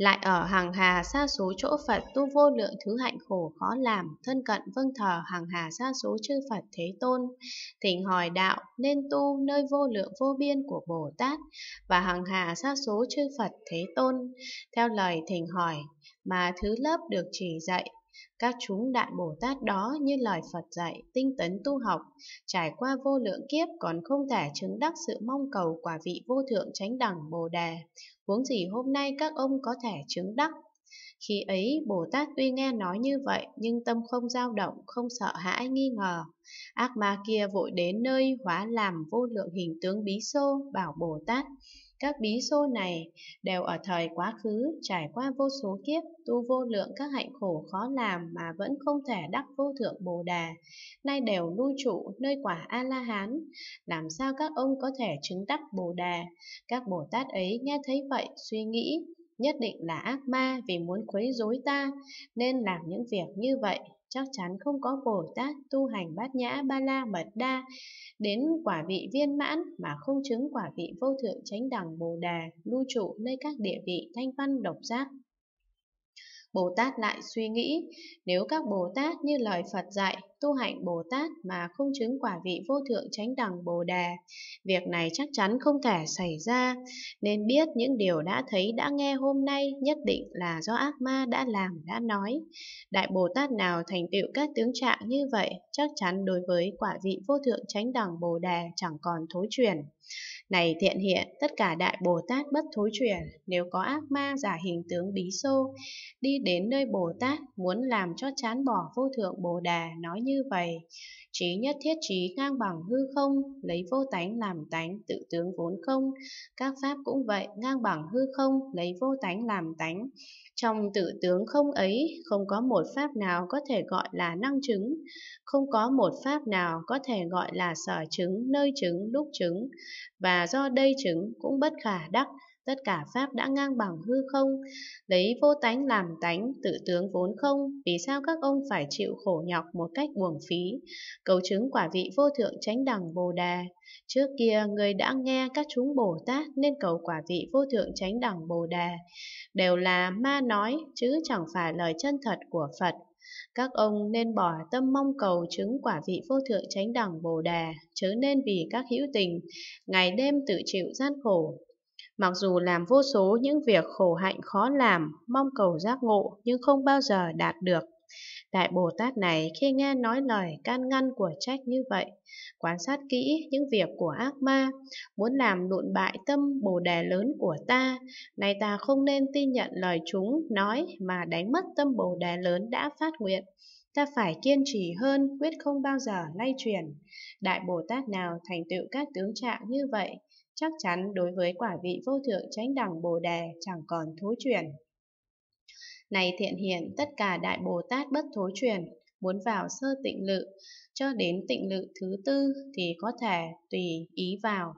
lại ở hàng hà xa số chỗ Phật tu vô lượng thứ hạnh khổ khó làm, thân cận vâng thờ hàng hà xa số chư Phật Thế Tôn, thỉnh hỏi đạo nên tu nơi vô lượng vô biên của Bồ Tát và hàng hà xa số chư Phật Thế Tôn, theo lời thỉnh hỏi mà thứ lớp được chỉ dạy các chúng đại Bồ Tát đó như lời Phật dạy, tinh tấn tu học, trải qua vô lượng kiếp còn không thể chứng đắc sự mong cầu quả vị vô thượng chánh đẳng Bồ Đề. Huống gì hôm nay các ông có thể chứng đắc. Khi ấy, Bồ Tát tuy nghe nói như vậy, nhưng tâm không dao động, không sợ hãi, nghi ngờ. Ác ma kia vội đến nơi hóa làm vô lượng hình tướng bí xô, bảo Bồ Tát, các bí xô này đều ở thời quá khứ trải qua vô số kiếp, tu vô lượng các hạnh khổ khó làm mà vẫn không thể đắc vô thượng Bồ Đà, nay đều lưu trụ nơi quả A-la-hán. Làm sao các ông có thể chứng đắc Bồ Đà? Các Bồ Tát ấy nghe thấy vậy suy nghĩ, nhất định là ác ma vì muốn quấy rối ta, nên làm những việc như vậy chắc chắn không có Bồ Tát tu hành bát nhã ba la mật đa đến quả vị viên mãn mà không chứng quả vị vô thượng chánh đẳng Bồ Đà lưu trụ nơi các địa vị thanh văn độc giác Bồ Tát lại suy nghĩ, nếu các Bồ Tát như lời Phật dạy, tu hạnh Bồ Tát mà không chứng quả vị vô thượng chánh đẳng Bồ Đề, việc này chắc chắn không thể xảy ra, nên biết những điều đã thấy đã nghe hôm nay nhất định là do ác ma đã làm đã nói. Đại Bồ Tát nào thành tựu các tướng trạng như vậy, chắc chắn đối với quả vị vô thượng chánh đẳng Bồ Đề chẳng còn thối chuyển. Này thiện hiện, tất cả đại Bồ Tát bất thối chuyển, nếu có ác ma giả hình tướng Bí Xô, đi đến nơi Bồ Tát muốn làm cho chán bỏ vô thượng Bồ Đà, nói như vậy. Trí nhất thiết trí ngang bằng hư không, lấy vô tánh làm tánh, tự tướng vốn không. Các pháp cũng vậy, ngang bằng hư không, lấy vô tánh làm tánh. Trong tự tướng không ấy, không có một pháp nào có thể gọi là năng chứng, không có một pháp nào có thể gọi là sở chứng, nơi chứng, lúc chứng và do đây chứng cũng bất khả đắc tất cả pháp đã ngang bằng hư không lấy vô tánh làm tánh tự tướng vốn không vì sao các ông phải chịu khổ nhọc một cách buồng phí cầu chứng quả vị vô thượng chánh đẳng bồ đà trước kia người đã nghe các chúng bồ tát nên cầu quả vị vô thượng chánh đẳng bồ đà đều là ma nói chứ chẳng phải lời chân thật của phật các ông nên bỏ tâm mong cầu chứng quả vị vô thượng chánh đẳng Bồ đề, chớ nên vì các hữu tình, ngày đêm tự chịu gian khổ. Mặc dù làm vô số những việc khổ hạnh khó làm, mong cầu giác ngộ nhưng không bao giờ đạt được. Đại Bồ Tát này khi nghe nói lời can ngăn của trách như vậy, quan sát kỹ những việc của ác ma, muốn làm lụn bại tâm Bồ Đề lớn của ta, nay ta không nên tin nhận lời chúng nói mà đánh mất tâm Bồ Đề lớn đã phát nguyện. Ta phải kiên trì hơn, quyết không bao giờ lay chuyển. Đại Bồ Tát nào thành tựu các tướng trạng như vậy, chắc chắn đối với quả vị vô thượng chánh đẳng Bồ Đề chẳng còn thối chuyển. Này thiện hiện tất cả đại Bồ Tát bất thối truyền, muốn vào sơ tịnh lự, cho đến tịnh lự thứ tư thì có thể tùy ý vào.